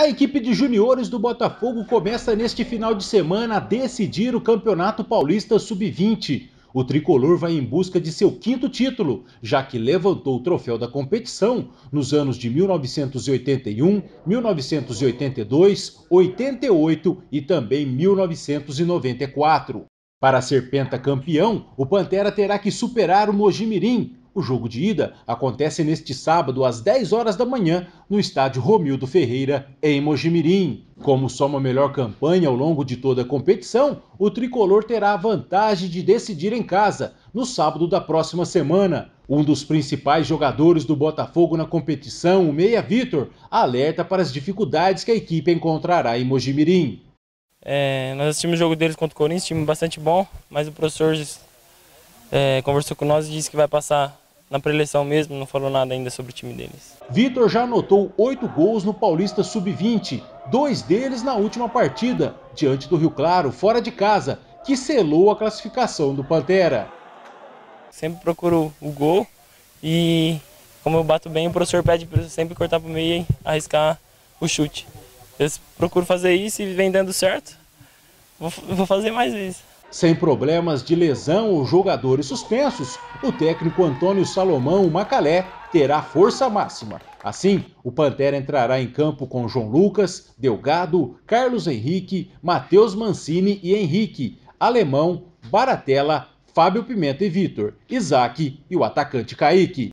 A equipe de juniores do Botafogo começa neste final de semana a decidir o Campeonato Paulista Sub-20. O tricolor vai em busca de seu quinto título, já que levantou o troféu da competição nos anos de 1981, 1982, 88 e também 1994. Para ser pentacampeão, o Pantera terá que superar o Mojimirim, o jogo de ida acontece neste sábado às 10 horas da manhã no estádio Romildo Ferreira, em Mojimirim. Como soma melhor campanha ao longo de toda a competição, o tricolor terá a vantagem de decidir em casa, no sábado da próxima semana. Um dos principais jogadores do Botafogo na competição, o Meia Vitor, alerta para as dificuldades que a equipe encontrará em Mojimirim. É, nós assistimos o jogo deles contra o Corinthians, time bastante bom, mas o professor é, conversou com nós e disse que vai passar na preleção mesmo, não falou nada ainda sobre o time deles. Vitor já anotou oito gols no Paulista Sub-20, dois deles na última partida, diante do Rio Claro, fora de casa, que selou a classificação do Pantera. Sempre procuro o gol e como eu bato bem, o professor pede para sempre cortar para o meio e arriscar o chute. Eu procuro fazer isso e vem dando certo, vou, vou fazer mais vezes. Sem problemas de lesão ou jogadores suspensos, o técnico Antônio Salomão Macalé terá força máxima. Assim, o Pantera entrará em campo com João Lucas, Delgado, Carlos Henrique, Matheus Mancini e Henrique, Alemão, Baratella, Fábio Pimenta e Vitor, Isaac e o atacante Kaique.